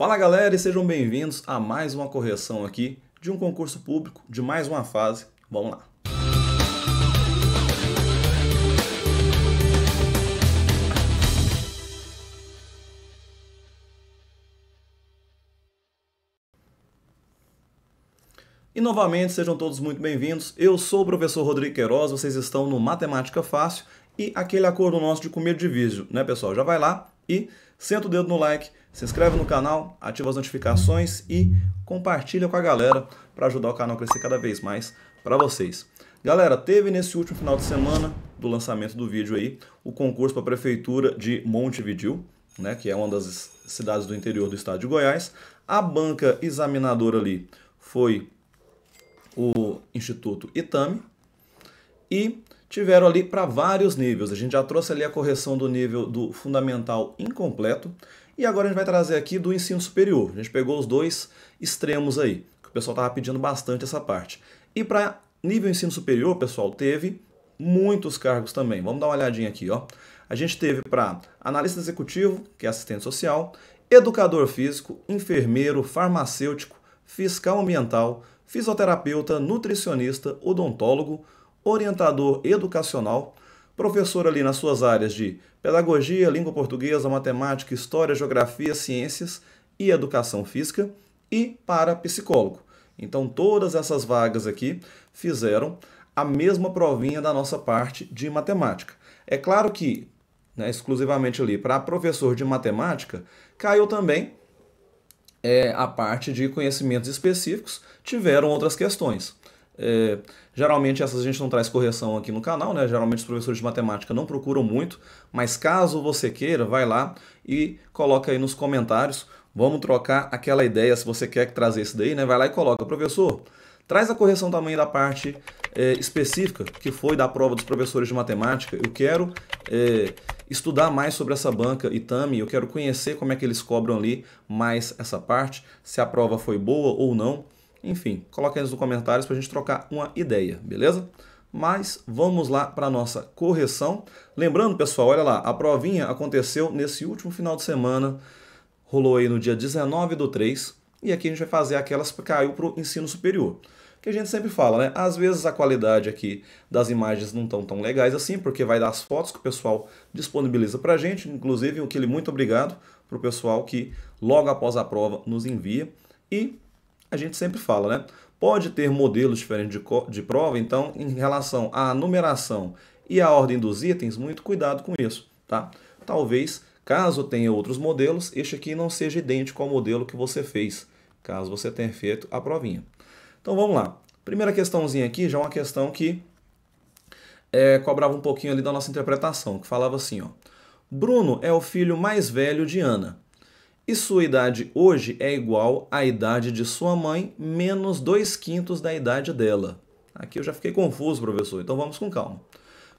Fala galera e sejam bem-vindos a mais uma correção aqui de um concurso público, de mais uma fase. Vamos lá! E novamente, sejam todos muito bem-vindos. Eu sou o professor Rodrigo Queiroz, vocês estão no Matemática Fácil e aquele acordo nosso de comer de vídeo, né, pessoal? Já vai lá e senta o dedo no like, se inscreve no canal, ativa as notificações e compartilha com a galera para ajudar o canal a crescer cada vez mais para vocês. Galera, teve nesse último final de semana do lançamento do vídeo aí o concurso para a prefeitura de Montevidil, né, que é uma das cidades do interior do estado de Goiás. A banca examinadora ali foi o Instituto Itame e tiveram ali para vários níveis. A gente já trouxe ali a correção do nível do fundamental incompleto, e agora a gente vai trazer aqui do ensino superior. A gente pegou os dois extremos aí, que o pessoal estava pedindo bastante essa parte. E para nível ensino superior, pessoal, teve muitos cargos também. Vamos dar uma olhadinha aqui, ó. A gente teve para analista executivo, que é assistente social, educador físico, enfermeiro, farmacêutico, fiscal ambiental, fisioterapeuta, nutricionista, odontólogo, orientador educacional, professor ali nas suas áreas de pedagogia, língua portuguesa, matemática, história, geografia, ciências e educação física e para psicólogo. Então, todas essas vagas aqui fizeram a mesma provinha da nossa parte de matemática. É claro que, né, exclusivamente ali para professor de matemática, caiu também é, a parte de conhecimentos específicos, tiveram outras questões. É, geralmente essas a gente não traz correção aqui no canal, né? Geralmente os professores de matemática não procuram muito mas caso você queira, vai lá e coloca aí nos comentários. Vamos trocar aquela ideia, se você quer trazer isso daí, né? Vai lá e coloca, professor, traz a correção também da parte é, específica, que foi da prova dos professores de matemática. Eu quero é, estudar mais sobre essa banca Itami, eu quero conhecer como é que eles cobram ali mais essa parte, se a prova foi boa ou não. Enfim, coloca aí nos comentários para a gente trocar uma ideia, beleza? Mas vamos lá para a nossa correção. Lembrando, pessoal, olha lá, a provinha aconteceu nesse último final de semana, rolou aí no dia 19 do 3, e aqui a gente vai fazer aquelas que caiu para o ensino superior. Que a gente sempre fala, né? Às vezes a qualidade aqui das imagens não estão tão legais assim, porque vai das fotos que o pessoal disponibiliza para a gente. Inclusive, aquele muito obrigado para o pessoal que logo após a prova nos envia. E a gente sempre fala, né? pode ter modelos diferentes de, de prova, então, em relação à numeração e à ordem dos itens, muito cuidado com isso, tá? Talvez, caso tenha outros modelos, este aqui não seja idêntico ao modelo que você fez, caso você tenha feito a provinha. Então, vamos lá. Primeira questãozinha aqui, já é uma questão que é, cobrava um pouquinho ali da nossa interpretação, que falava assim, ó. Bruno é o filho mais velho de Ana e sua idade hoje é igual à idade de sua mãe menos 2 quintos da idade dela. Aqui eu já fiquei confuso, professor, então vamos com calma.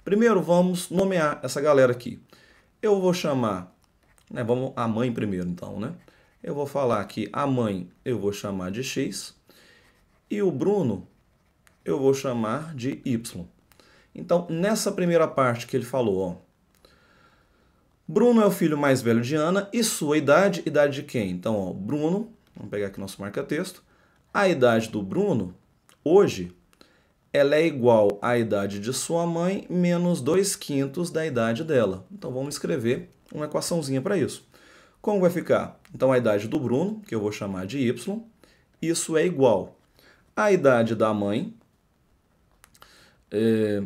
Primeiro vamos nomear essa galera aqui. Eu vou chamar, né, vamos a mãe primeiro então, né? Eu vou falar que a mãe eu vou chamar de X e o Bruno eu vou chamar de Y. Então, nessa primeira parte que ele falou, ó, Bruno é o filho mais velho de Ana e sua idade, idade de quem? Então, ó, Bruno, vamos pegar aqui nosso marca-texto. A idade do Bruno, hoje, ela é igual à idade de sua mãe menos 2 quintos da idade dela. Então, vamos escrever uma equaçãozinha para isso. Como vai ficar? Então, a idade do Bruno, que eu vou chamar de y, isso é igual à idade da mãe, é,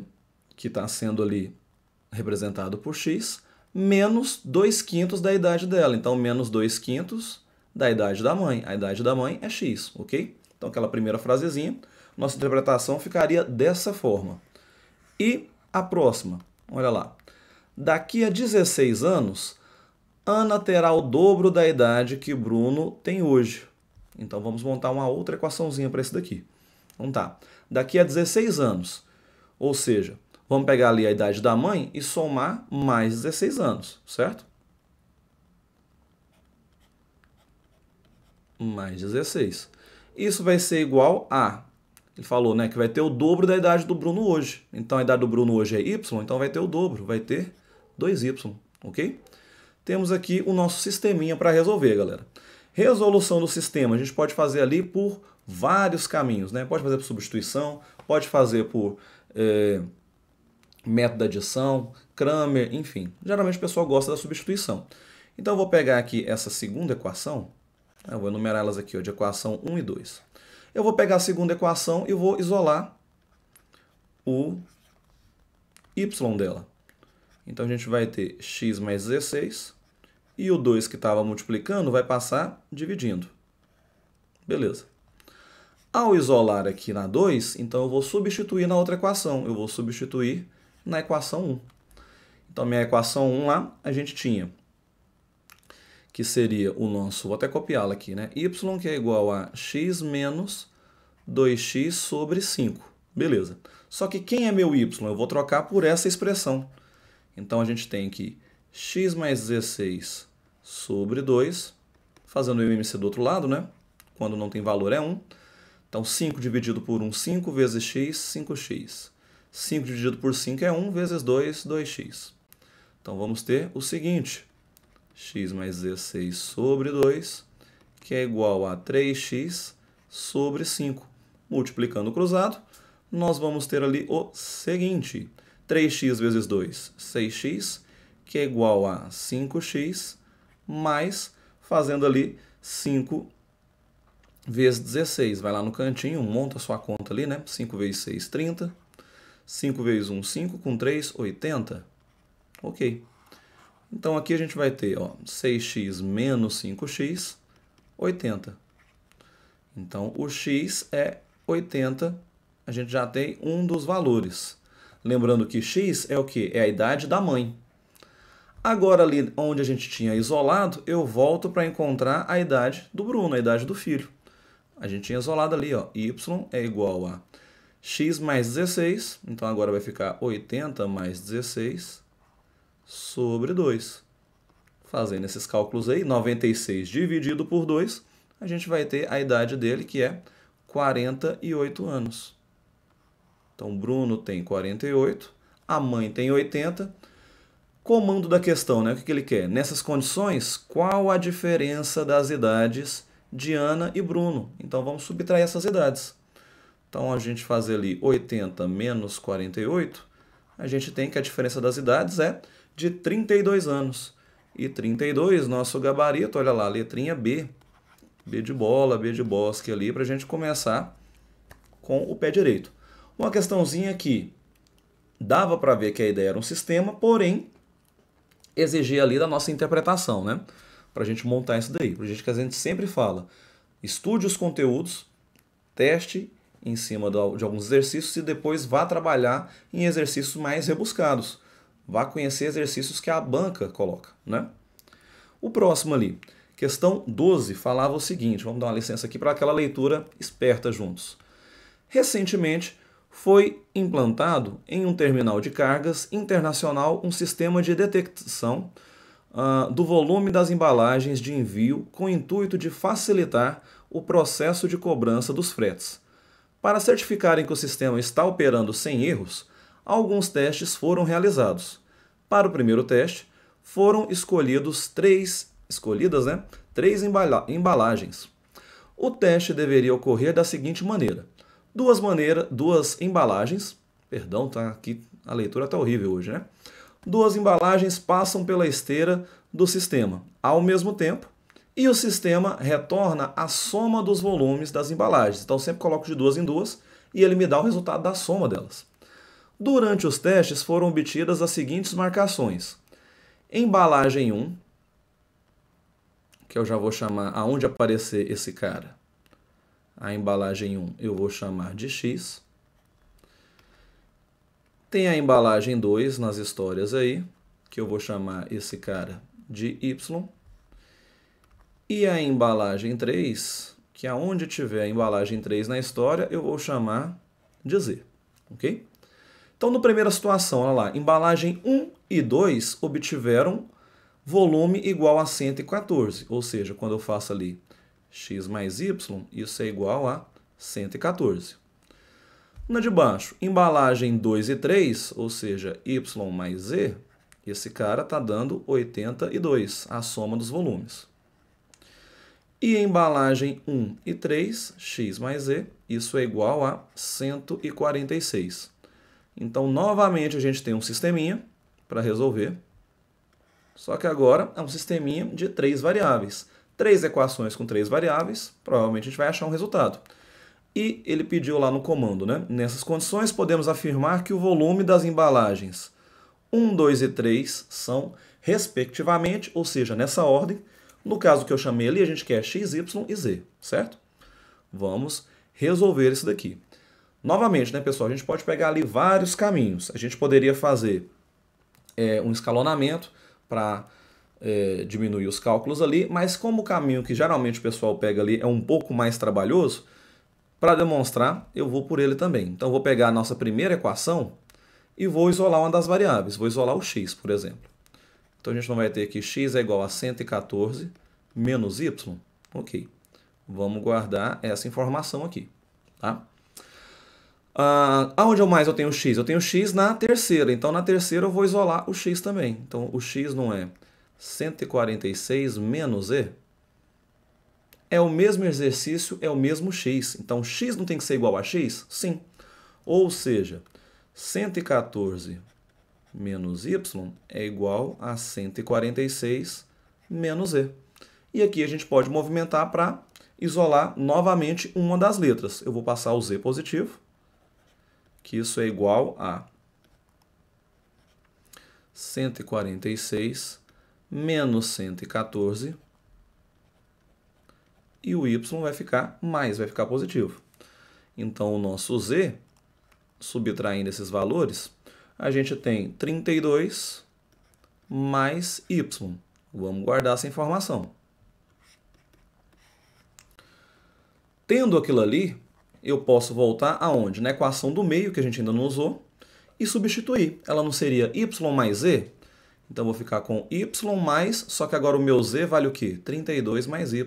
que está sendo ali representado por x, menos 2 quintos da idade dela. Então, menos 2 quintos da idade da mãe. A idade da mãe é x, ok? Então, aquela primeira frasezinha, nossa interpretação ficaria dessa forma. E a próxima, olha lá. Daqui a 16 anos, Ana terá o dobro da idade que Bruno tem hoje. Então, vamos montar uma outra equaçãozinha para isso daqui. Então tá, daqui a 16 anos, ou seja, Vamos pegar ali a idade da mãe e somar mais 16 anos, certo? Mais 16. Isso vai ser igual a... Ele falou né, que vai ter o dobro da idade do Bruno hoje. Então, a idade do Bruno hoje é y, então vai ter o dobro, vai ter 2y, ok? Temos aqui o nosso sisteminha para resolver, galera. Resolução do sistema, a gente pode fazer ali por vários caminhos, né? Pode fazer por substituição, pode fazer por... Eh, método de adição, Kramer, enfim. Geralmente o pessoal gosta da substituição. Então eu vou pegar aqui essa segunda equação, ah, eu vou enumerar elas aqui, ó, de equação 1 e 2. Eu vou pegar a segunda equação e vou isolar o y dela. Então a gente vai ter x mais 16 e o 2 que estava multiplicando vai passar dividindo. Beleza. Ao isolar aqui na 2, então eu vou substituir na outra equação. Eu vou substituir na equação 1. Então, minha equação 1 lá, a gente tinha que seria o nosso, vou até copiá-la aqui, né? y que é igual a x menos 2x sobre 5. Beleza. Só que quem é meu y? Eu vou trocar por essa expressão. Então, a gente tem que x mais 16 sobre 2, fazendo o MMC do outro lado, né? Quando não tem valor é 1. Então, 5 dividido por 1, 5 vezes x, 5x. 5 dividido por 5 é 1 vezes 2, 2x. Então vamos ter o seguinte, x mais 16 sobre 2, que é igual a 3x sobre 5. Multiplicando o cruzado, nós vamos ter ali o seguinte, 3x vezes 2, 6x, que é igual a 5x, mais, fazendo ali 5 vezes 16. Vai lá no cantinho, monta sua conta ali, né? 5 vezes 6, 30 5 vezes 1, 5, com 3, 80. Ok. Então aqui a gente vai ter ó, 6x menos 5x, 80. Então o x é 80, a gente já tem um dos valores. Lembrando que x é o quê? É a idade da mãe. Agora ali onde a gente tinha isolado, eu volto para encontrar a idade do Bruno, a idade do filho. A gente tinha isolado ali, ó, y é igual a x mais 16, então agora vai ficar 80 mais 16 sobre 2. Fazendo esses cálculos aí, 96 dividido por 2, a gente vai ter a idade dele, que é 48 anos. Então, Bruno tem 48, a mãe tem 80. Comando da questão, né? O que ele quer? Nessas condições, qual a diferença das idades de Ana e Bruno? Então, vamos subtrair essas idades. Então, a gente fazer ali 80 menos 48, a gente tem que a diferença das idades é de 32 anos. E 32, nosso gabarito, olha lá, letrinha B. B de bola, B de bosque ali, para a gente começar com o pé direito. Uma questãozinha que dava para ver que a ideia era um sistema, porém exigia ali da nossa interpretação, né? Para a gente montar isso daí. Para a gente que a gente sempre fala, estude os conteúdos, teste em cima de alguns exercícios e depois vá trabalhar em exercícios mais rebuscados. Vá conhecer exercícios que a banca coloca, né? O próximo ali, questão 12, falava o seguinte, vamos dar uma licença aqui para aquela leitura esperta juntos. Recentemente, foi implantado em um terminal de cargas internacional um sistema de detecção uh, do volume das embalagens de envio com o intuito de facilitar o processo de cobrança dos fretes. Para certificarem que o sistema está operando sem erros, alguns testes foram realizados. Para o primeiro teste, foram escolhidos três, escolhidas, né, três embala embalagens. O teste deveria ocorrer da seguinte maneira: duas maneira, duas embalagens, perdão, tá aqui a leitura tá horrível hoje, né? Duas embalagens passam pela esteira do sistema ao mesmo tempo e o sistema retorna a soma dos volumes das embalagens. Então, eu sempre coloco de duas em duas e ele me dá o resultado da soma delas. Durante os testes foram obtidas as seguintes marcações. Embalagem 1, que eu já vou chamar aonde aparecer esse cara. A embalagem 1 eu vou chamar de X. Tem a embalagem 2 nas histórias aí, que eu vou chamar esse cara de Y. E a embalagem 3, que aonde tiver a embalagem 3 na história, eu vou chamar de Z, ok? Então, na primeira situação, olha lá, embalagem 1 e 2 obtiveram volume igual a 114, ou seja, quando eu faço ali x mais y, isso é igual a 114. Na de baixo, embalagem 2 e 3, ou seja, y mais z, esse cara está dando 82, a soma dos volumes. E embalagem 1 e 3, x mais e, isso é igual a 146. Então, novamente, a gente tem um sisteminha para resolver. Só que agora é um sisteminha de três variáveis. Três equações com três variáveis, provavelmente a gente vai achar um resultado. E ele pediu lá no comando, né? Nessas condições, podemos afirmar que o volume das embalagens 1, 2 e 3 são, respectivamente, ou seja, nessa ordem, no caso que eu chamei ali, a gente quer x, y e z, certo? Vamos resolver isso daqui. Novamente, né, pessoal, a gente pode pegar ali vários caminhos. A gente poderia fazer é, um escalonamento para é, diminuir os cálculos ali, mas como o caminho que geralmente o pessoal pega ali é um pouco mais trabalhoso, para demonstrar, eu vou por ele também. Então, eu vou pegar a nossa primeira equação e vou isolar uma das variáveis. Vou isolar o x, por exemplo. Então a gente não vai ter que x é igual a 114 menos y. Ok. Vamos guardar essa informação aqui. Tá? Ah, onde eu mais eu tenho x? Eu tenho x na terceira. Então na terceira eu vou isolar o x também. Então o x não é 146 menos e? É o mesmo exercício, é o mesmo x. Então x não tem que ser igual a x? Sim. Ou seja, 114 menos y é igual a 146 menos e. E aqui a gente pode movimentar para isolar novamente uma das letras. Eu vou passar o z positivo, que isso é igual a 146 menos 114 e o y vai ficar mais, vai ficar positivo. Então, o nosso z, subtraindo esses valores, a gente tem 32 mais y. Vamos guardar essa informação. Tendo aquilo ali, eu posso voltar aonde? Na equação do meio, que a gente ainda não usou, e substituir. Ela não seria y mais z? Então, vou ficar com y mais, só que agora o meu z vale o quê? 32 mais y.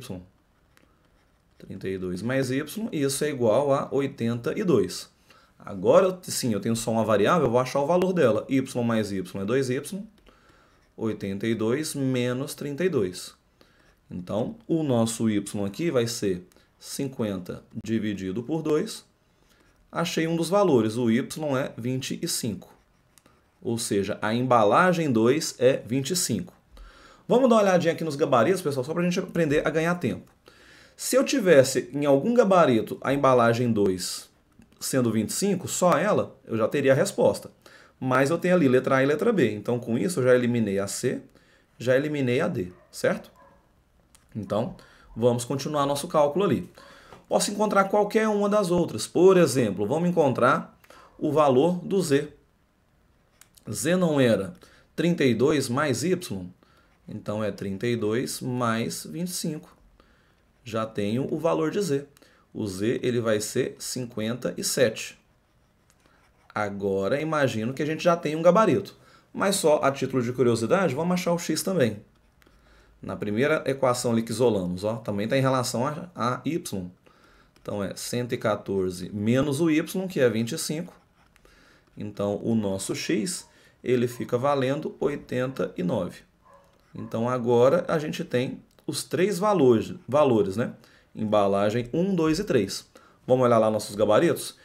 32 mais y, e isso é igual a 82. Agora, sim, eu tenho só uma variável, eu vou achar o valor dela. y mais y é 2y, 82 menos 32. Então, o nosso y aqui vai ser 50 dividido por 2. Achei um dos valores, o y é 25. Ou seja, a embalagem 2 é 25. Vamos dar uma olhadinha aqui nos gabaritos, pessoal, só para a gente aprender a ganhar tempo. Se eu tivesse em algum gabarito a embalagem 2 sendo 25, só ela, eu já teria a resposta. Mas eu tenho ali letra A e letra B. Então, com isso, eu já eliminei a C, já eliminei a D, certo? Então, vamos continuar nosso cálculo ali. Posso encontrar qualquer uma das outras. Por exemplo, vamos encontrar o valor do Z. Z não era 32 mais Y? Então, é 32 mais 25. Já tenho o valor de Z o z ele vai ser 57. Agora, imagino que a gente já tem um gabarito. Mas só a título de curiosidade, vamos achar o x também. Na primeira equação ali que isolamos, ó, também está em relação a, a y. Então, é 114 menos o y, que é 25. Então, o nosso x ele fica valendo 89. Então, agora a gente tem os três valores, valores né? embalagem 1, 2 e 3. Vamos olhar lá nossos gabaritos?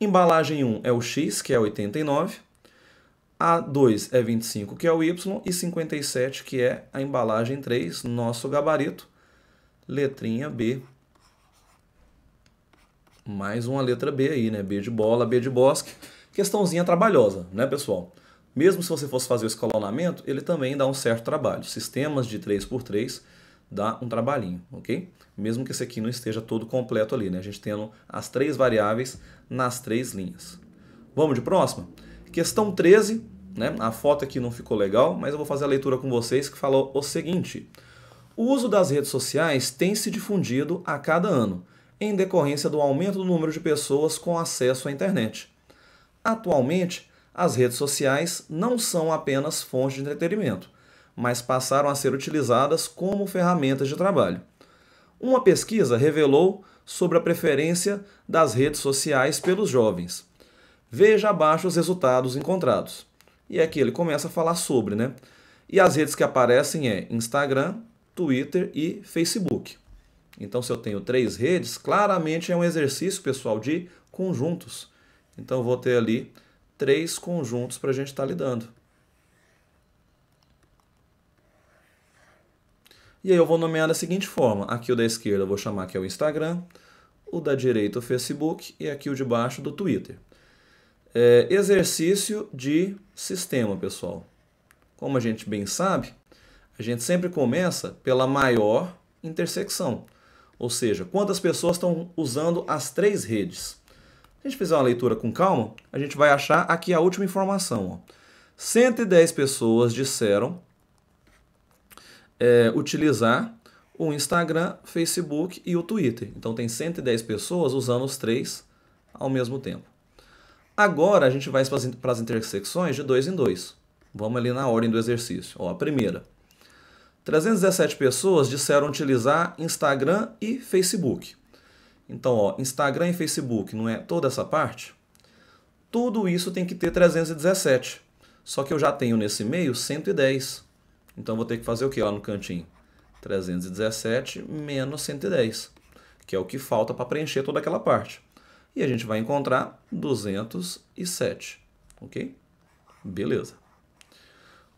Embalagem 1 é o X, que é 89. A2 é 25, que é o Y. E 57, que é a embalagem 3, nosso gabarito. Letrinha B. Mais uma letra B aí, né? B de bola, B de bosque. Questãozinha trabalhosa, né, pessoal? Mesmo se você fosse fazer o escalonamento, ele também dá um certo trabalho. Sistemas de 3 x 3 dá um trabalhinho, ok? Mesmo que esse aqui não esteja todo completo ali, né? A gente tendo as três variáveis nas três linhas. Vamos de próxima? Questão 13, né? A foto aqui não ficou legal, mas eu vou fazer a leitura com vocês que falou o seguinte. O uso das redes sociais tem se difundido a cada ano, em decorrência do aumento do número de pessoas com acesso à internet. Atualmente, as redes sociais não são apenas fonte de entretenimento, mas passaram a ser utilizadas como ferramentas de trabalho. Uma pesquisa revelou sobre a preferência das redes sociais pelos jovens. Veja abaixo os resultados encontrados. E aqui ele começa a falar sobre, né? E as redes que aparecem é Instagram, Twitter e Facebook. Então, se eu tenho três redes, claramente é um exercício, pessoal, de conjuntos. Então, eu vou ter ali três conjuntos para a gente estar tá lidando. E aí eu vou nomear da seguinte forma: aqui o da esquerda eu vou chamar que é o Instagram, o da direita o Facebook e aqui o de baixo do Twitter. É, exercício de sistema, pessoal. Como a gente bem sabe, a gente sempre começa pela maior intersecção, ou seja, quantas pessoas estão usando as três redes. Se a gente fizer uma leitura com calma, a gente vai achar aqui a última informação. Ó. 110 pessoas disseram é, utilizar o Instagram, Facebook e o Twitter. Então tem 110 pessoas usando os três ao mesmo tempo. Agora a gente vai para as intersecções de dois em dois. Vamos ali na ordem do exercício. Ó, a primeira. 317 pessoas disseram utilizar Instagram e Facebook. Então, ó, Instagram e Facebook, não é toda essa parte? Tudo isso tem que ter 317. Só que eu já tenho nesse meio 110. Então vou ter que fazer o que lá no cantinho? 317 menos 110, que é o que falta para preencher toda aquela parte. E a gente vai encontrar 207, ok? Beleza.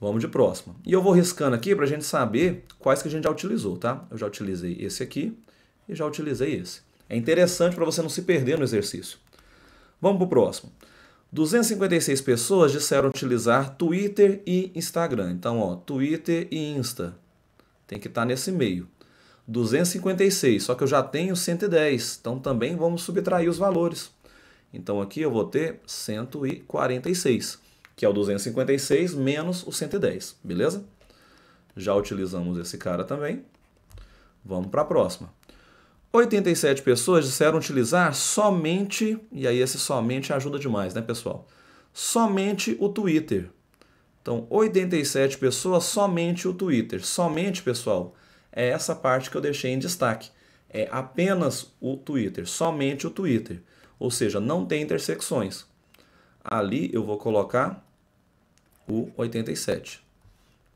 Vamos de próxima. E eu vou riscando aqui para a gente saber quais que a gente já utilizou, tá? Eu já utilizei esse aqui e já utilizei esse. É interessante para você não se perder no exercício. Vamos para o próximo. 256 pessoas disseram utilizar Twitter e Instagram. Então, ó, Twitter e Insta. Tem que estar tá nesse meio. 256, só que eu já tenho 110. Então, também vamos subtrair os valores. Então, aqui eu vou ter 146, que é o 256 menos o 110, beleza? Já utilizamos esse cara também. Vamos para a próxima. 87 pessoas disseram utilizar somente, e aí esse somente ajuda demais, né, pessoal? Somente o Twitter. Então, 87 pessoas, somente o Twitter. Somente, pessoal, é essa parte que eu deixei em destaque. É apenas o Twitter, somente o Twitter. Ou seja, não tem intersecções. Ali eu vou colocar o 87.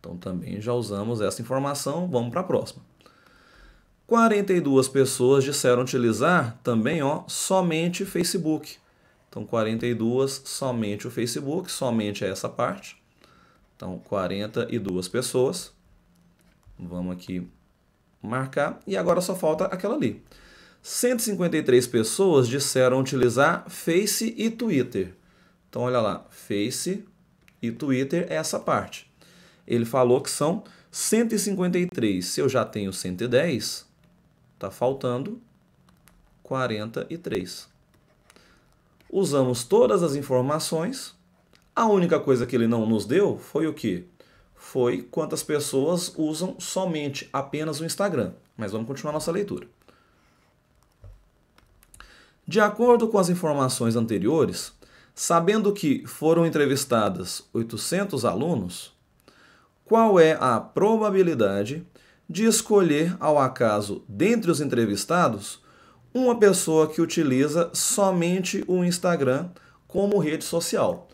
Então, também já usamos essa informação. Vamos para a próxima. 42 pessoas disseram utilizar também ó, somente Facebook. Então, 42 somente o Facebook, somente essa parte. Então, 42 pessoas. Vamos aqui marcar. E agora só falta aquela ali. 153 pessoas disseram utilizar Face e Twitter. Então, olha lá, Face e Twitter é essa parte. Ele falou que são 153. Se eu já tenho 110, Está faltando 43. Usamos todas as informações. A única coisa que ele não nos deu foi o quê? Foi quantas pessoas usam somente apenas o Instagram. Mas vamos continuar nossa leitura. De acordo com as informações anteriores, sabendo que foram entrevistadas 800 alunos, qual é a probabilidade de escolher ao acaso, dentre os entrevistados, uma pessoa que utiliza somente o Instagram como rede social.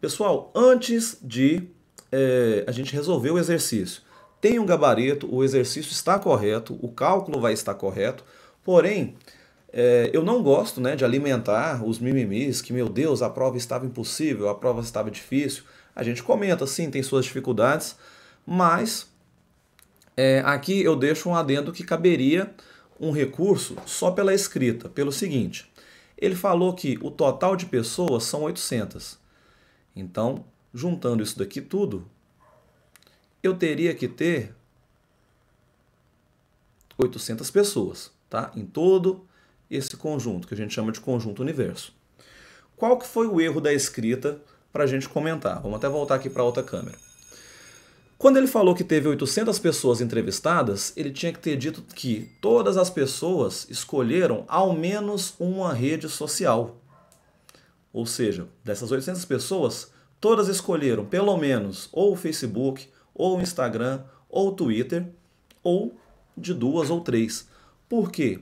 Pessoal, antes de é, a gente resolver o exercício, tem um gabarito, o exercício está correto, o cálculo vai estar correto, porém, é, eu não gosto né, de alimentar os mimimis que, meu Deus, a prova estava impossível, a prova estava difícil. A gente comenta, sim, tem suas dificuldades, mas é, aqui eu deixo um adendo que caberia um recurso só pela escrita, pelo seguinte: ele falou que o total de pessoas são 800. Então, juntando isso daqui tudo, eu teria que ter 800 pessoas, tá? Em todo esse conjunto que a gente chama de conjunto universo. Qual que foi o erro da escrita para a gente comentar? Vamos até voltar aqui para outra câmera. Quando ele falou que teve 800 pessoas entrevistadas, ele tinha que ter dito que todas as pessoas escolheram ao menos uma rede social. Ou seja, dessas 800 pessoas, todas escolheram pelo menos ou o Facebook, ou o Instagram, ou o Twitter, ou de duas ou três. Por quê?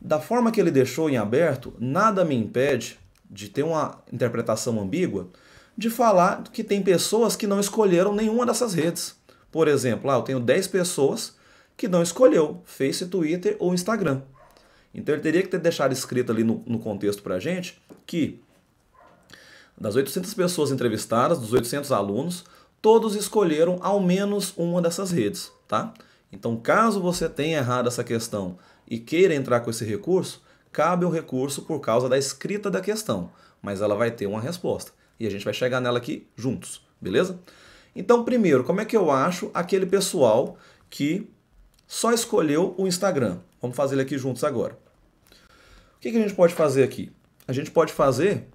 Da forma que ele deixou em aberto, nada me impede de ter uma interpretação ambígua de falar que tem pessoas que não escolheram nenhuma dessas redes. Por exemplo, ah, eu tenho 10 pessoas que não escolheu Face, Twitter ou Instagram. Então ele teria que ter deixado escrito ali no, no contexto para a gente que das 800 pessoas entrevistadas, dos 800 alunos, todos escolheram ao menos uma dessas redes, tá? Então, caso você tenha errado essa questão e queira entrar com esse recurso, cabe o recurso por causa da escrita da questão, mas ela vai ter uma resposta. E a gente vai chegar nela aqui juntos, beleza? Então, primeiro, como é que eu acho aquele pessoal que só escolheu o Instagram? Vamos fazer ele aqui juntos agora. O que, que a gente pode fazer aqui? A gente pode fazer...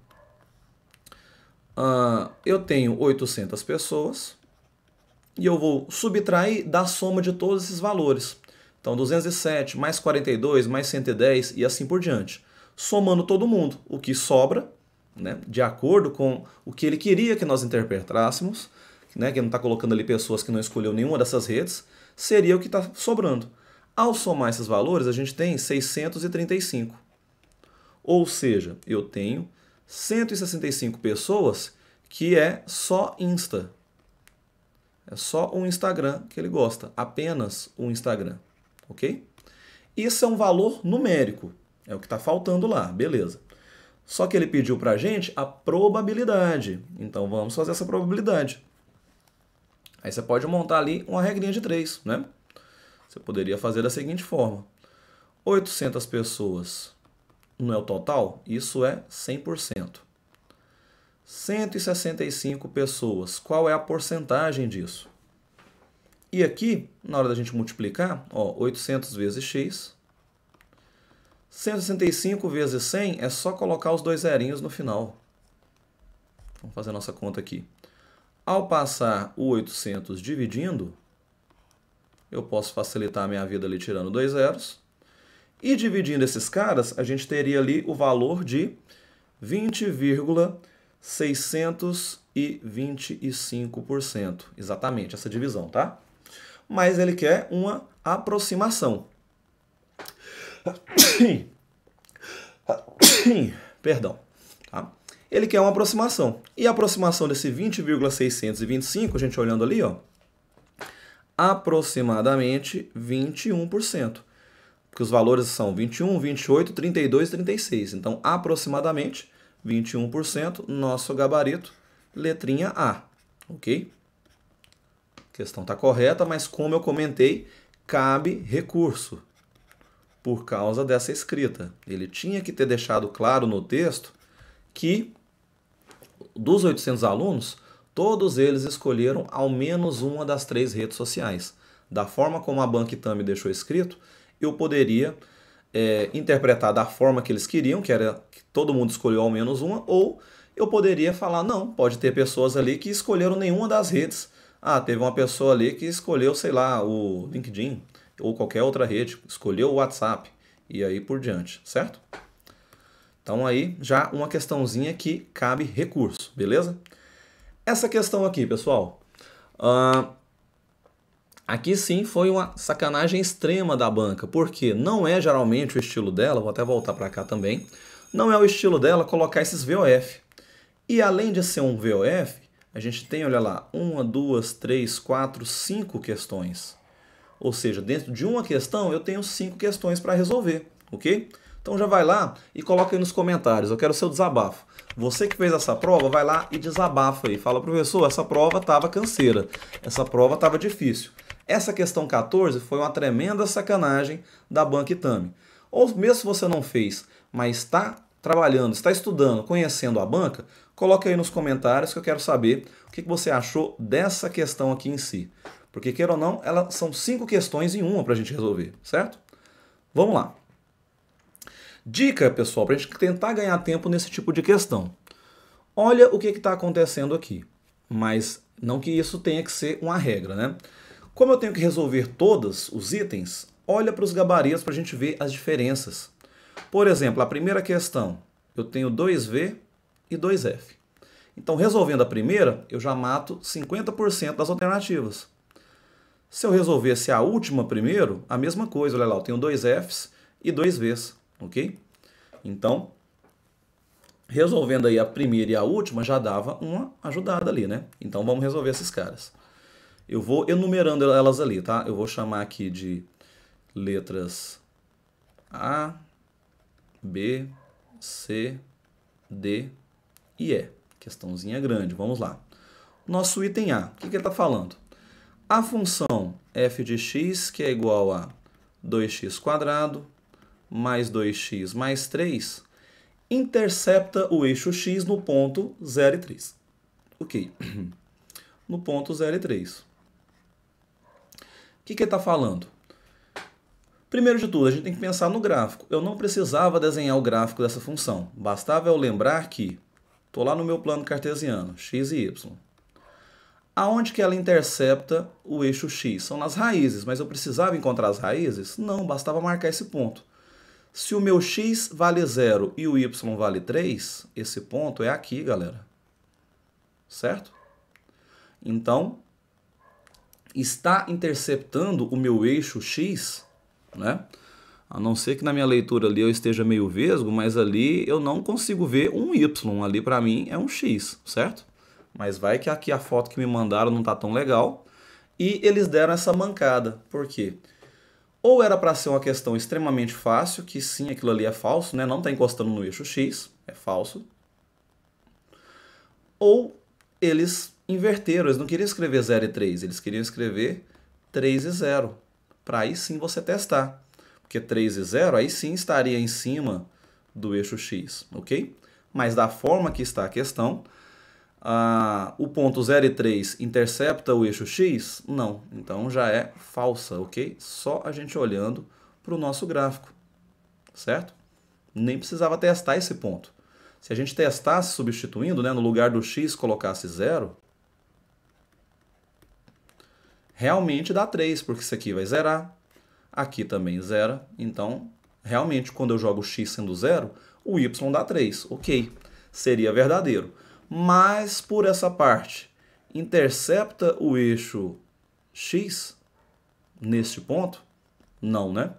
Uh, eu tenho 800 pessoas e eu vou subtrair da soma de todos esses valores. Então, 207, mais 42, mais 110 e assim por diante. Somando todo mundo, o que sobra né, de acordo com o que ele queria que nós interpretássemos, né, que ele não está colocando ali pessoas que não escolheu nenhuma dessas redes, seria o que está sobrando. Ao somar esses valores, a gente tem 635. Ou seja, eu tenho 165 pessoas que é só Insta. É só o Instagram que ele gosta, apenas o Instagram, ok? Isso é um valor numérico, é o que está faltando lá, beleza. Só que ele pediu para a gente a probabilidade. Então vamos fazer essa probabilidade. Aí você pode montar ali uma regrinha de 3, né? Você poderia fazer da seguinte forma. 800 pessoas não é o total? Isso é 100%. 165 pessoas, qual é a porcentagem disso? E aqui, na hora da gente multiplicar, ó, 800 vezes x 165 vezes 100 é só colocar os dois zerinhos no final. Vamos fazer a nossa conta aqui. Ao passar o 800 dividindo, eu posso facilitar a minha vida ali tirando dois zeros. E dividindo esses caras, a gente teria ali o valor de 20,625%. Exatamente essa divisão, tá? Mas ele quer uma aproximação. Perdão. Tá? Ele quer uma aproximação. E a aproximação desse 20,625, a gente olhando ali, ó, aproximadamente 21%. Porque os valores são 21, 28, 32 e 36. Então, aproximadamente 21%, nosso gabarito, letrinha A. Ok? A questão está correta, mas como eu comentei, cabe recurso por causa dessa escrita. Ele tinha que ter deixado claro no texto que dos 800 alunos, todos eles escolheram ao menos uma das três redes sociais. Da forma como a me deixou escrito, eu poderia é, interpretar da forma que eles queriam, que era que todo mundo escolheu ao menos uma, ou eu poderia falar, não, pode ter pessoas ali que escolheram nenhuma das redes. Ah, teve uma pessoa ali que escolheu, sei lá, o LinkedIn, ou qualquer outra rede, escolher o WhatsApp e aí por diante, certo? Então aí já uma questãozinha que cabe recurso, beleza? Essa questão aqui, pessoal, uh, aqui sim foi uma sacanagem extrema da banca, porque não é geralmente o estilo dela, vou até voltar para cá também, não é o estilo dela colocar esses VOF. E além de ser um VOF, a gente tem, olha lá, uma, duas, três, quatro, cinco questões. Ou seja, dentro de uma questão eu tenho cinco questões para resolver, ok? Então já vai lá e coloca aí nos comentários, eu quero o seu desabafo. Você que fez essa prova, vai lá e desabafa aí. Fala, professor, essa prova estava canseira, essa prova estava difícil. Essa questão 14 foi uma tremenda sacanagem da Banca Itame. Ou mesmo se você não fez, mas está trabalhando, está estudando, conhecendo a banca, coloca aí nos comentários que eu quero saber o que você achou dessa questão aqui em si. Porque, queira ou não, elas são cinco questões em uma para a gente resolver, certo? Vamos lá. Dica, pessoal, para a gente tentar ganhar tempo nesse tipo de questão. Olha o que está acontecendo aqui. Mas não que isso tenha que ser uma regra, né? Como eu tenho que resolver todos os itens, olha para os gabaritos para a gente ver as diferenças. Por exemplo, a primeira questão, eu tenho 2V e 2F. Então, resolvendo a primeira, eu já mato 50% das alternativas. Se eu resolvesse a última primeiro, a mesma coisa, olha lá, eu tenho dois Fs e dois Vs, ok? Então, resolvendo aí a primeira e a última, já dava uma ajudada ali, né? Então, vamos resolver esses caras. Eu vou enumerando elas ali, tá? Eu vou chamar aqui de letras A, B, C, D e E. Questãozinha grande, vamos lá. Nosso item A, o que, que ele está falando? A função f de x, que é igual a 2x² mais 2x mais 3, intercepta o eixo x no ponto 0 e 3. Ok. No ponto 0 e 3. O que, que ele está falando? Primeiro de tudo, a gente tem que pensar no gráfico. Eu não precisava desenhar o gráfico dessa função. Bastava eu lembrar que estou lá no meu plano cartesiano, x e y Aonde que ela intercepta o eixo x? São nas raízes, mas eu precisava encontrar as raízes? Não, bastava marcar esse ponto. Se o meu x vale 0 e o y vale 3, esse ponto é aqui, galera. Certo? Então, está interceptando o meu eixo x, né? A não ser que na minha leitura ali eu esteja meio vesgo, mas ali eu não consigo ver um y. Ali para mim é um x, certo? mas vai que aqui a foto que me mandaram não tá tão legal. E eles deram essa mancada. Por quê? Ou era para ser uma questão extremamente fácil, que sim, aquilo ali é falso, né? Não está encostando no eixo X, é falso. Ou eles inverteram, eles não queriam escrever 0 e 3, eles queriam escrever 3 e 0. Para aí sim você testar. Porque 3 e 0 aí sim estaria em cima do eixo X, ok? Mas da forma que está a questão, ah, o ponto 0 e 3 intercepta o eixo x? Não, então já é falsa, ok? Só a gente olhando para o nosso gráfico, certo? Nem precisava testar esse ponto. Se a gente testasse substituindo, né, no lugar do x colocasse zero, realmente dá 3, porque isso aqui vai zerar, aqui também zera, então realmente quando eu jogo x sendo zero, o y dá 3, ok, seria verdadeiro mais por essa parte, intercepta o eixo X neste ponto? Não, né?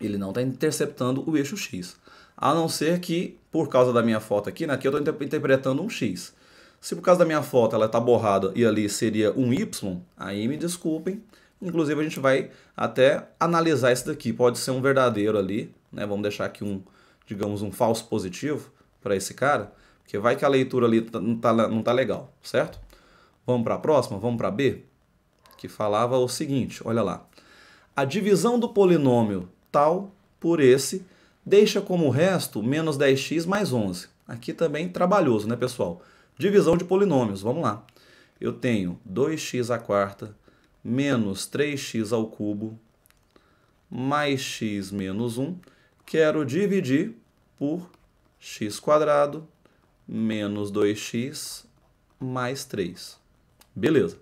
Ele não está interceptando o eixo X. A não ser que, por causa da minha foto aqui, né, aqui eu estou interpretando um X. Se por causa da minha foto ela está borrada e ali seria um Y, aí me desculpem. Inclusive a gente vai até analisar isso daqui. Pode ser um verdadeiro ali, né? Vamos deixar aqui um, digamos, um falso positivo para esse cara. Porque vai que a leitura ali tá, não tá, não tá legal, certo? Vamos para a próxima? Vamos para B? Que falava o seguinte, olha lá. A divisão do polinômio tal por esse deixa como resto menos 10x mais 11. Aqui também trabalhoso, né, pessoal? Divisão de polinômios, vamos lá. Eu tenho 2x à quarta menos 3x ao cubo mais x menos 1. Quero dividir por x quadrado menos 2x mais 3. Beleza.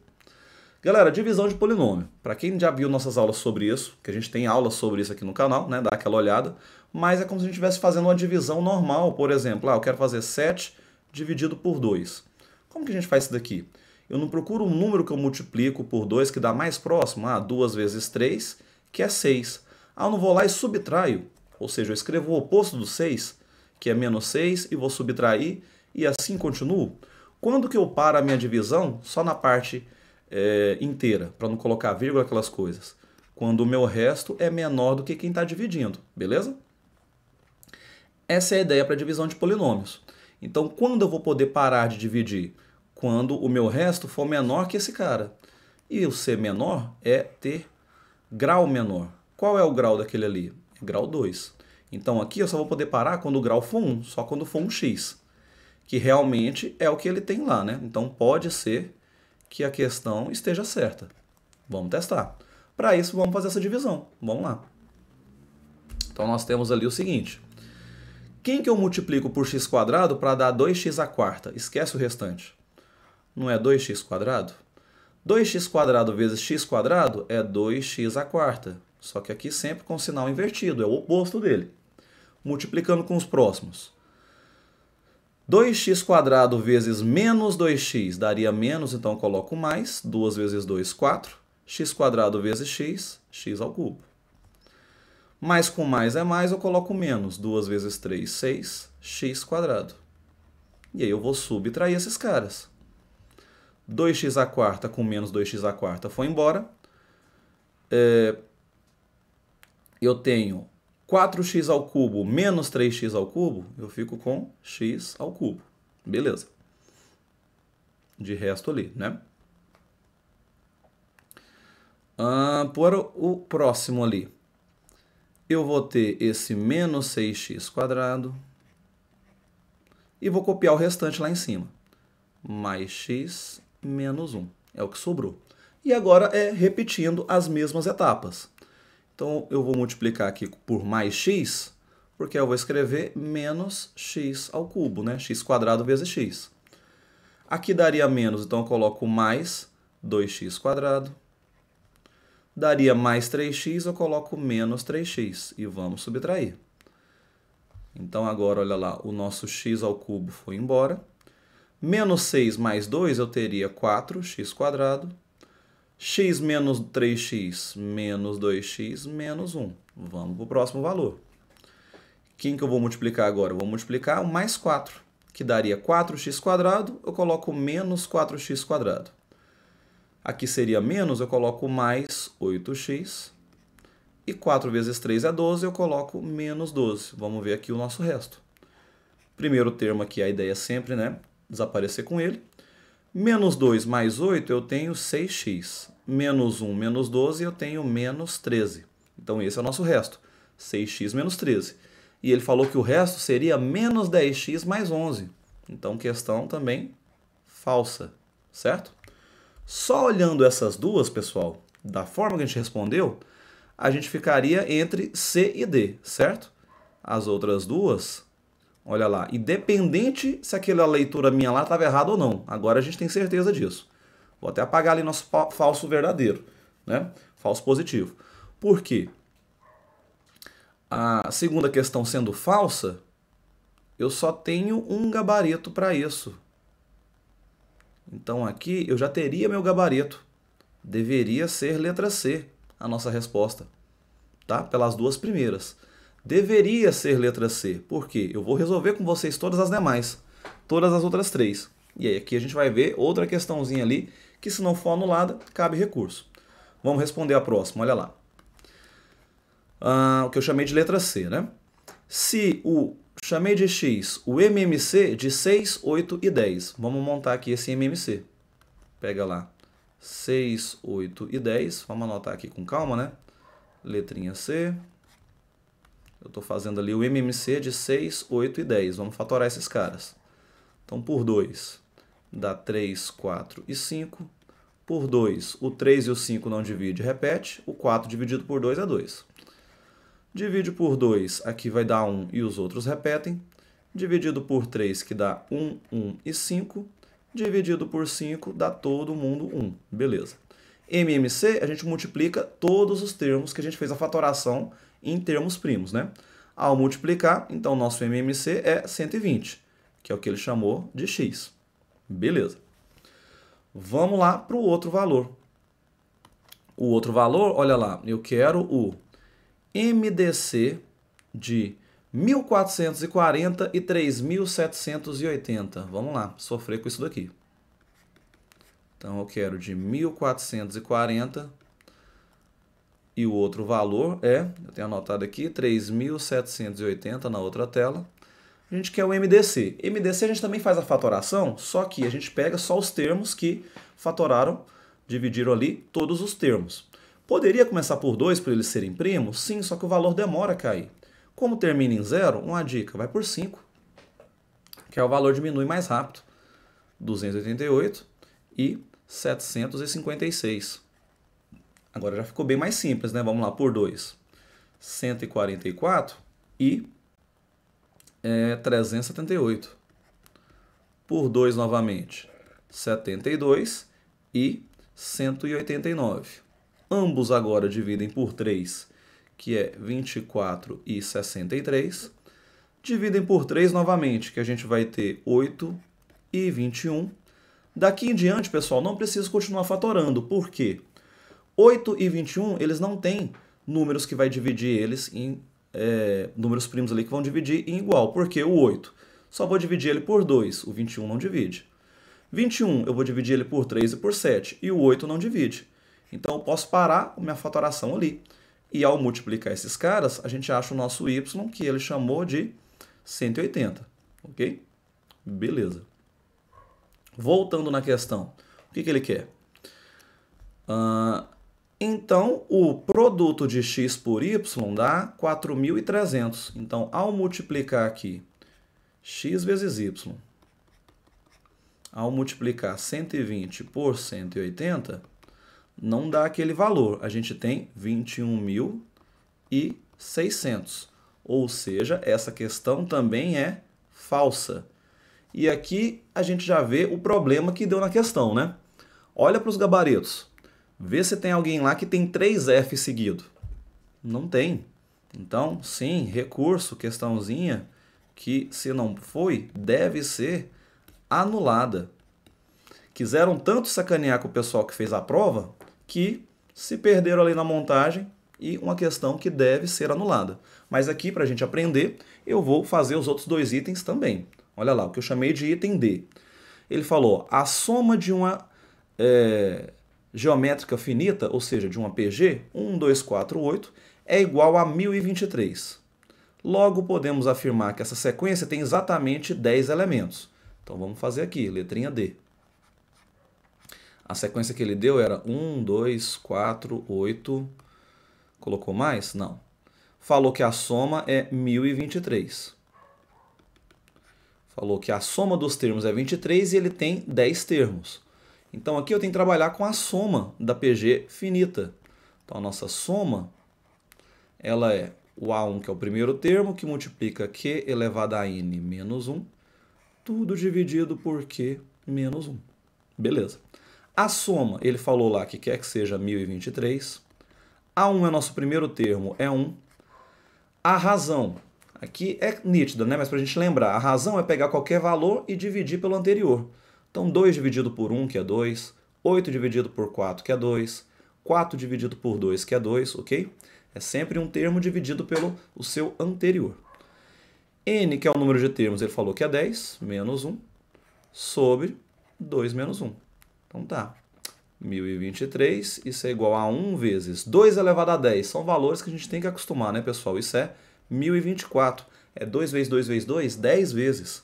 Galera, divisão de polinômio. Para quem já viu nossas aulas sobre isso, que a gente tem aula sobre isso aqui no canal, né? Dá aquela olhada. Mas é como se a gente estivesse fazendo uma divisão normal, por exemplo. Ah, eu quero fazer 7 dividido por 2. Como que a gente faz isso daqui? Eu não procuro um número que eu multiplico por 2 que dá mais próximo. Ah, 2 vezes 3, que é 6. Ah, eu não vou lá e subtraio. Ou seja, eu escrevo o oposto do 6, que é menos 6, e vou subtrair e assim continuo. Quando que eu paro a minha divisão? Só na parte é, inteira, para não colocar vírgula, aquelas coisas. Quando o meu resto é menor do que quem está dividindo, beleza? Essa é a ideia para divisão de polinômios. Então, quando eu vou poder parar de dividir? Quando o meu resto for menor que esse cara. E o ser menor é ter grau menor. Qual é o grau daquele ali? Grau 2. Então, aqui eu só vou poder parar quando o grau for 1, só quando for um x que realmente é o que ele tem lá, né? Então pode ser que a questão esteja certa. Vamos testar. Para isso, vamos fazer essa divisão. Vamos lá. Então nós temos ali o seguinte. Quem que eu multiplico por x quadrado para dar 2x à quarta? Esquece o restante. Não é 2x quadrado? 2x quadrado vezes x quadrado é 2x à quarta. Só que aqui sempre com sinal invertido, é o oposto dele. Multiplicando com os próximos. 2x² vezes menos 2x daria menos, então eu coloco mais. 2 vezes 2, 4. x² vezes x, x ao Mais com mais é mais, eu coloco menos. 2 vezes 3, 6. x². E aí eu vou subtrair esses caras. 2x a com menos 2x a foi embora. É... eu tenho 4x ao cubo menos 3x ao cubo, eu fico com x ao cubo. Beleza. De resto ali, né? Ah, para o próximo ali, eu vou ter esse menos 6x quadrado e vou copiar o restante lá em cima. Mais x menos 1. É o que sobrou. E agora é repetindo as mesmas etapas. Então eu vou multiplicar aqui por mais x, porque eu vou escrever menos x ao cubo, né? x quadrado vezes x. Aqui daria menos, então eu coloco mais 2x quadrado. Daria mais 3x, eu coloco menos 3x e vamos subtrair. Então agora, olha lá, o nosso x ao cubo foi embora. Menos 6 mais 2, eu teria 4x quadrado x menos 3x menos 2x menos 1. Vamos para o próximo valor. Quem que eu vou multiplicar agora? Eu vou multiplicar o mais 4, que daria 4x², eu coloco menos 4x². Aqui seria menos, eu coloco mais 8x. E 4 vezes 3 é 12, eu coloco menos 12. Vamos ver aqui o nosso resto. Primeiro termo aqui, a ideia é sempre né, desaparecer com ele. Menos 2 mais 8, eu tenho 6x. Menos 1 menos 12, eu tenho menos 13. Então, esse é o nosso resto, 6x menos 13. E ele falou que o resto seria menos 10x mais 11. Então, questão também falsa, certo? Só olhando essas duas, pessoal, da forma que a gente respondeu, a gente ficaria entre C e D, certo? As outras duas Olha lá, independente se aquela leitura minha lá estava errada ou não. Agora a gente tem certeza disso. Vou até apagar ali nosso falso verdadeiro, né? Falso positivo. Por quê? A segunda questão sendo falsa, eu só tenho um gabarito para isso. Então aqui eu já teria meu gabarito. Deveria ser letra C a nossa resposta, tá? Pelas duas primeiras. Deveria ser letra C, porque eu vou resolver com vocês todas as demais, todas as outras três. E aí aqui a gente vai ver outra questãozinha ali, que se não for anulada, cabe recurso. Vamos responder a próxima, olha lá. Ah, o que eu chamei de letra C, né? Se o, chamei de X, o MMC de 6, 8 e 10. Vamos montar aqui esse MMC. Pega lá, 6, 8 e 10. Vamos anotar aqui com calma, né? Letrinha C. Eu estou fazendo ali o MMC de 6, 8 e 10. Vamos fatorar esses caras. Então, por 2, dá 3, 4 e 5. Por 2, o 3 e o 5 não divide, repete. O 4 dividido por 2 é 2. Divide por 2, aqui vai dar 1 e os outros repetem. Dividido por 3, que dá 1, 1 e 5. Dividido por 5, dá todo mundo 1. Beleza. MMC, a gente multiplica todos os termos que a gente fez a fatoração em termos primos, né? Ao multiplicar, então nosso MMC é 120, que é o que ele chamou de x. Beleza. Vamos lá para o outro valor. O outro valor, olha lá, eu quero o MDC de 1440 e 3780. Vamos lá, sofrer com isso daqui. Então eu quero de 1440 e o outro valor é, eu tenho anotado aqui, 3.780 na outra tela. A gente quer o MDC. MDC a gente também faz a fatoração, só que a gente pega só os termos que fatoraram, dividiram ali todos os termos. Poderia começar por 2 para eles serem primos? Sim, só que o valor demora a cair. Como termina em zero, uma dica, vai por 5, que é o valor diminui mais rápido. 288 e 756. Agora já ficou bem mais simples, né? Vamos lá, por 2. 144 e é, 378. Por 2 novamente, 72 e 189. Ambos agora dividem por 3, que é 24 e 63. Dividem por 3 novamente, que a gente vai ter 8 e 21. Daqui em diante, pessoal, não preciso continuar fatorando. Por quê? 8 e 21, eles não têm números que vai dividir eles em é, números primos ali que vão dividir em igual, porque o 8 só vou dividir ele por 2, o 21 não divide. 21 eu vou dividir ele por 3 e por 7, e o 8 não divide. Então eu posso parar minha fatoração ali. E ao multiplicar esses caras, a gente acha o nosso y, que ele chamou de 180, ok? Beleza. Voltando na questão, o que, que ele quer? Uh, então, o produto de x por y dá 4.300. Então, ao multiplicar aqui x vezes y, ao multiplicar 120 por 180, não dá aquele valor. A gente tem 21.600. Ou seja, essa questão também é falsa. E aqui a gente já vê o problema que deu na questão, né? Olha para os gabaritos. Vê se tem alguém lá que tem três f seguido. Não tem. Então, sim, recurso, questãozinha que se não foi, deve ser anulada. Quiseram tanto sacanear com o pessoal que fez a prova que se perderam ali na montagem e uma questão que deve ser anulada. Mas aqui, para a gente aprender, eu vou fazer os outros dois itens também. Olha lá, o que eu chamei de item D. Ele falou, a soma de uma... É geométrica finita, ou seja, de um APG 1, 2, 4, 8, é igual a 1023. Logo, podemos afirmar que essa sequência tem exatamente 10 elementos. Então, vamos fazer aqui, letrinha D. A sequência que ele deu era 1, 2, 4, 8... Colocou mais? Não. Falou que a soma é 1023. Falou que a soma dos termos é 23 e ele tem 10 termos. Então aqui eu tenho que trabalhar com a soma da PG finita. Então a nossa soma ela é o A1, que é o primeiro termo, que multiplica Q elevado a N menos 1, tudo dividido por Q menos 1. Beleza. A soma, ele falou lá que quer que seja 1023. A1 é nosso primeiro termo, é 1. A razão, aqui é nítida, né? mas para a gente lembrar, a razão é pegar qualquer valor e dividir pelo anterior. Então 2 dividido por 1, que é 2, 8 dividido por 4, que é 2, 4 dividido por 2, que é 2, ok? É sempre um termo dividido pelo o seu anterior. n, que é o número de termos, ele falou que é 10, menos 1, sobre 2 menos 1. Então tá. 1023, isso é igual a 1 vezes 2 elevado a 10. São valores que a gente tem que acostumar, né, pessoal? Isso é 1024. É 2 vezes 2 vezes 2, 10 vezes.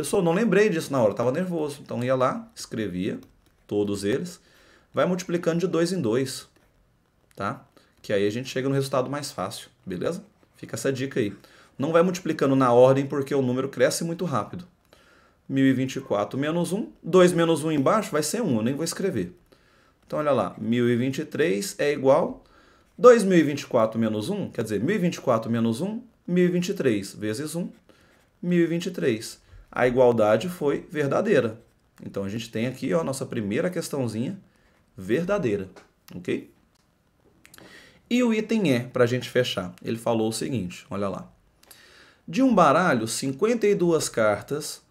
Pessoal, não lembrei disso na hora, estava nervoso. Então ia lá, escrevia todos eles, vai multiplicando de dois em dois, tá? Que aí a gente chega no resultado mais fácil, beleza? Fica essa dica aí. Não vai multiplicando na ordem porque o número cresce muito rápido. 1024 menos 1, 2 menos 1 embaixo vai ser 1, eu nem vou escrever. Então olha lá, 1023 é igual 2024 menos 1, quer dizer, 1024 menos 1, 1023 vezes 1, 1023 a igualdade foi verdadeira. Então a gente tem aqui ó, a nossa primeira questãozinha verdadeira, ok? E o item E, para a gente fechar, ele falou o seguinte, olha lá. De um baralho, 52 cartas,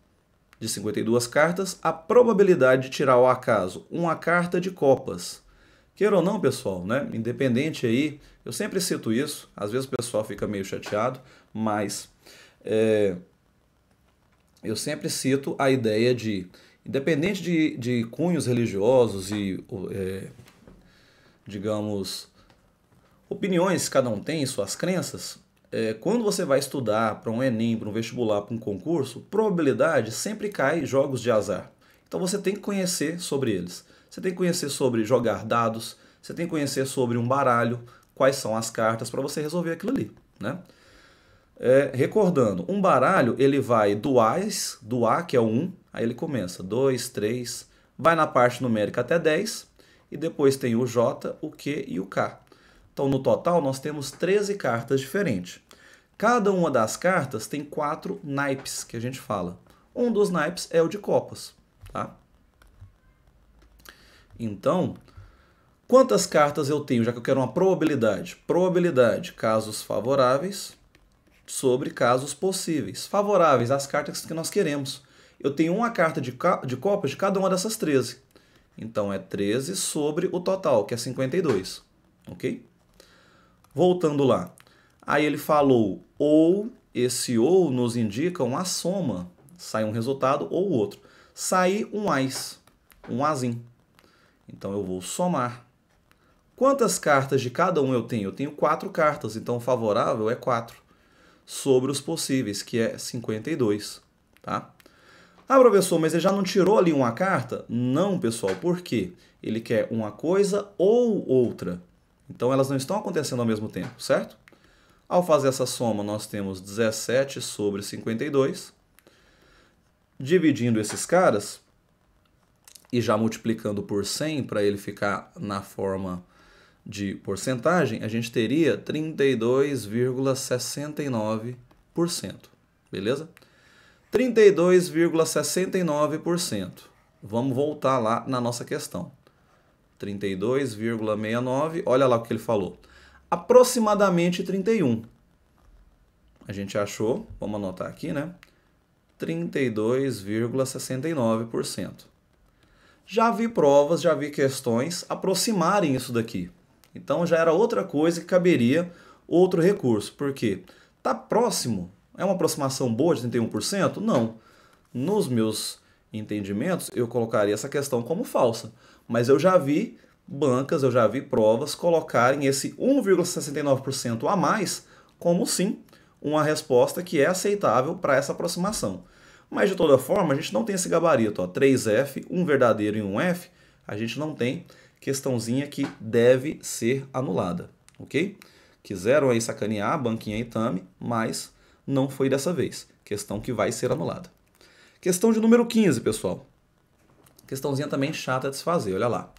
de 52 cartas, a probabilidade de tirar ao acaso uma carta de copas. Queira ou não, pessoal, né? independente aí, eu sempre cito isso, às vezes o pessoal fica meio chateado, mas é, eu sempre cito a ideia de, independente de, de cunhos religiosos e, é, digamos, opiniões que cada um tem, suas crenças, é, quando você vai estudar para um Enem, para um vestibular, para um concurso, probabilidade sempre cai jogos de azar. Então você tem que conhecer sobre eles. Você tem que conhecer sobre jogar dados, você tem que conhecer sobre um baralho, quais são as cartas para você resolver aquilo ali, né? É, recordando, um baralho ele vai do do A, que é o 1, aí ele começa 2, 3, vai na parte numérica até 10, e depois tem o J, o Q e o K. Então, no total, nós temos 13 cartas diferentes. Cada uma das cartas tem quatro naipes, que a gente fala. Um dos naipes é o de copas, tá? Então, quantas cartas eu tenho, já que eu quero uma probabilidade? Probabilidade, casos favoráveis, sobre casos possíveis, favoráveis às cartas que nós queremos. Eu tenho uma carta de, de de cada uma dessas 13. Então é 13 sobre o total, que é 52. Ok? Voltando lá. Aí ele falou ou, esse ou nos indica uma soma. Sai um resultado ou outro. Sai um as, um azinho. Então eu vou somar. Quantas cartas de cada um eu tenho? Eu tenho quatro cartas, então favorável é quatro sobre os possíveis, que é 52, tá? Ah, professor, mas ele já não tirou ali uma carta? Não, pessoal, por quê? Ele quer uma coisa ou outra. Então, elas não estão acontecendo ao mesmo tempo, certo? Ao fazer essa soma, nós temos 17 sobre 52. Dividindo esses caras e já multiplicando por 100 para ele ficar na forma de porcentagem, a gente teria 32,69%. Beleza? 32,69%. Vamos voltar lá na nossa questão. 32,69, olha lá o que ele falou. Aproximadamente 31. A gente achou, vamos anotar aqui, né? 32,69%. Já vi provas, já vi questões aproximarem isso daqui. Então já era outra coisa que caberia outro recurso. Por quê? Está próximo? É uma aproximação boa de 31%? Não. Nos meus entendimentos, eu colocaria essa questão como falsa. Mas eu já vi bancas, eu já vi provas colocarem esse 1,69% a mais como sim uma resposta que é aceitável para essa aproximação. Mas de toda forma, a gente não tem esse gabarito, ó, 3F, um verdadeiro e um F, a gente não tem questãozinha que deve ser anulada, ok? Quiseram aí sacanear a banquinha Itame, mas não foi dessa vez. Questão que vai ser anulada. Questão de número 15, pessoal. Questãozinha também chata de se fazer, olha lá.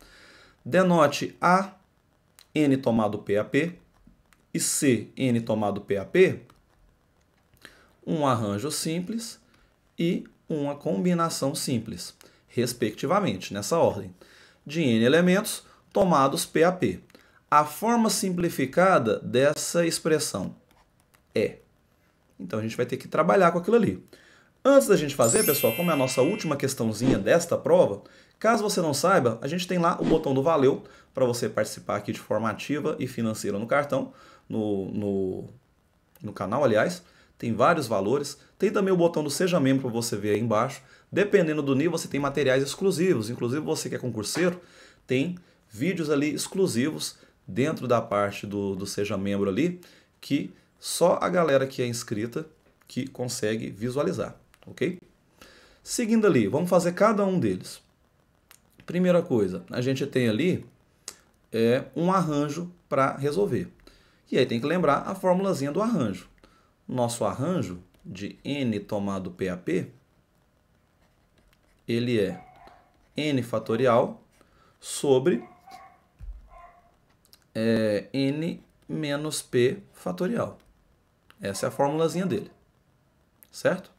Denote A, N tomado PAP e C, N tomado PAP, um arranjo simples e uma combinação simples, respectivamente, nessa ordem de n elementos tomados p a p. A forma simplificada dessa expressão é. Então a gente vai ter que trabalhar com aquilo ali. Antes da gente fazer, pessoal, como é a nossa última questãozinha desta prova, caso você não saiba, a gente tem lá o botão do valeu para você participar aqui de forma ativa e financeira no cartão, no, no, no canal, aliás. Tem vários valores. Tem também o botão do seja membro para você ver aí embaixo. Dependendo do nível, você tem materiais exclusivos. Inclusive, você que é concurseiro, tem vídeos ali exclusivos dentro da parte do, do Seja Membro ali, que só a galera que é inscrita que consegue visualizar, ok? Seguindo ali, vamos fazer cada um deles. Primeira coisa, a gente tem ali é, um arranjo para resolver. E aí tem que lembrar a formulazinha do arranjo. Nosso arranjo de n tomado PAP ele é n fatorial sobre é, n menos p fatorial. Essa é a formulazinha dele, certo?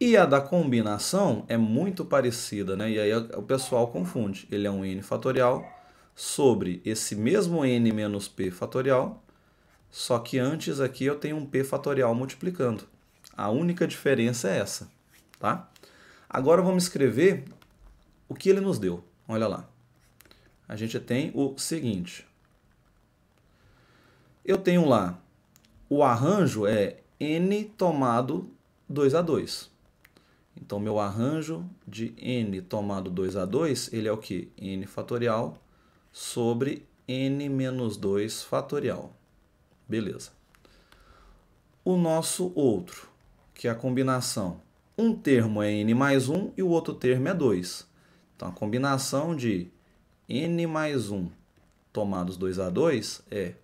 E a da combinação é muito parecida, né? E aí o pessoal confunde. Ele é um n fatorial sobre esse mesmo n menos p fatorial, só que antes aqui eu tenho um p fatorial multiplicando. A única diferença é essa, tá? Agora vamos escrever o que ele nos deu. Olha lá. A gente tem o seguinte. Eu tenho lá o arranjo é n tomado 2 a 2. Então, meu arranjo de n tomado 2 a 2, ele é o que? n fatorial sobre n menos 2 fatorial. Beleza. O nosso outro, que é a combinação um termo é n mais 1 e o outro termo é 2. Então, a combinação de n mais 1 tomados 2 a 2 é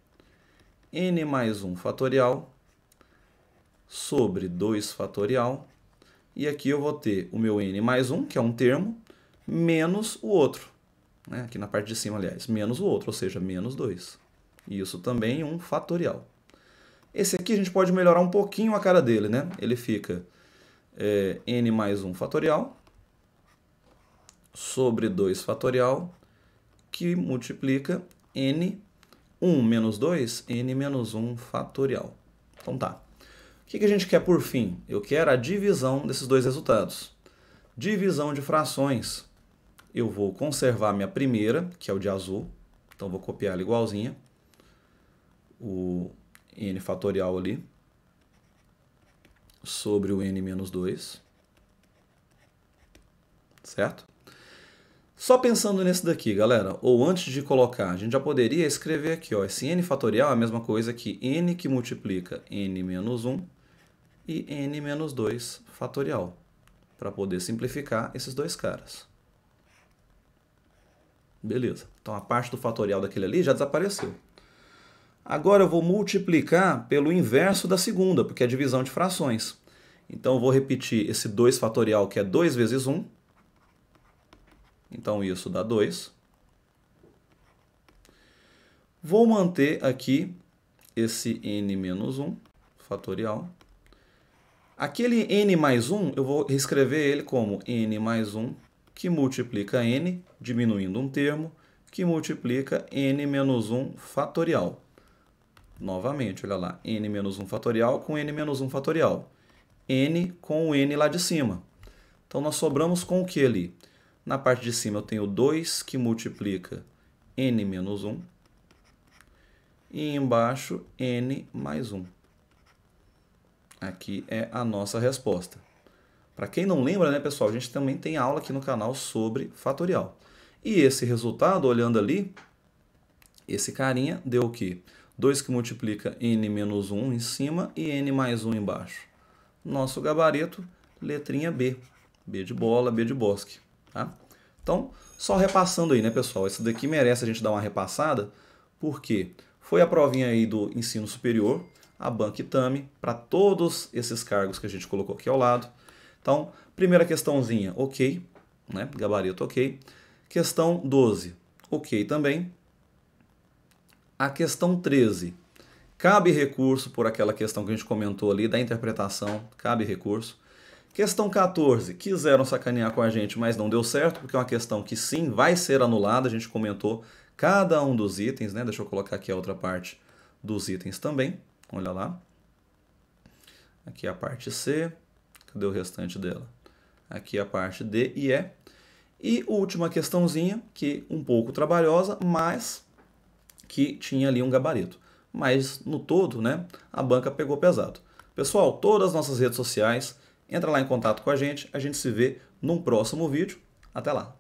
n mais 1 fatorial sobre 2 fatorial. E aqui eu vou ter o meu n mais 1, que é um termo, menos o outro. Né? Aqui na parte de cima, aliás, menos o outro, ou seja, menos 2. E isso também é um fatorial. Esse aqui a gente pode melhorar um pouquinho a cara dele, né? Ele fica é, n mais 1 fatorial sobre 2 fatorial que multiplica n 1 menos 2, n menos 1 fatorial. Então tá. O que, que a gente quer por fim? Eu quero a divisão desses dois resultados. Divisão de frações. Eu vou conservar minha primeira, que é o de azul. Então vou copiar ela igualzinha. O n fatorial ali sobre o n menos 2. Certo? Só pensando nesse daqui, galera, ou antes de colocar, a gente já poderia escrever aqui, ó, esse n fatorial é a mesma coisa que n que multiplica n menos 1 e n menos 2 fatorial, para poder simplificar esses dois caras. Beleza. Então a parte do fatorial daquele ali já desapareceu. Agora eu vou multiplicar pelo inverso da segunda, porque é divisão de frações. Então eu vou repetir esse 2 fatorial, que é 2 vezes 1. Então isso dá 2. Vou manter aqui esse n menos 1 fatorial. Aquele n mais 1, eu vou reescrever ele como n mais 1 que multiplica n, diminuindo um termo, que multiplica n menos 1 fatorial. Novamente, olha lá, n menos 1 fatorial com n menos 1 fatorial. n com o n lá de cima. Então, nós sobramos com o que ali? Na parte de cima eu tenho 2 que multiplica n menos 1. E embaixo, n mais 1. Aqui é a nossa resposta. Para quem não lembra, né, pessoal, a gente também tem aula aqui no canal sobre fatorial. E esse resultado, olhando ali, esse carinha deu o quê? 2 que multiplica n menos 1 em cima e n mais 1 embaixo. Nosso gabarito, letrinha B. B de bola, B de bosque. Tá? Então, só repassando aí, né, pessoal? Isso daqui merece a gente dar uma repassada, porque foi a provinha aí do ensino superior, a Banca Itami, para todos esses cargos que a gente colocou aqui ao lado. Então, primeira questãozinha, ok, né? gabarito ok. Questão 12, ok também. A questão 13. Cabe recurso por aquela questão que a gente comentou ali da interpretação, cabe recurso. Questão 14. Quiseram sacanear com a gente, mas não deu certo, porque é uma questão que sim vai ser anulada. A gente comentou cada um dos itens, né? Deixa eu colocar aqui a outra parte dos itens também. Olha lá. Aqui a parte C. Cadê o restante dela? Aqui a parte D e E. E última questãozinha, que um pouco trabalhosa, mas que tinha ali um gabarito. Mas no todo, né, a banca pegou pesado. Pessoal, todas as nossas redes sociais, entra lá em contato com a gente, a gente se vê num próximo vídeo. Até lá!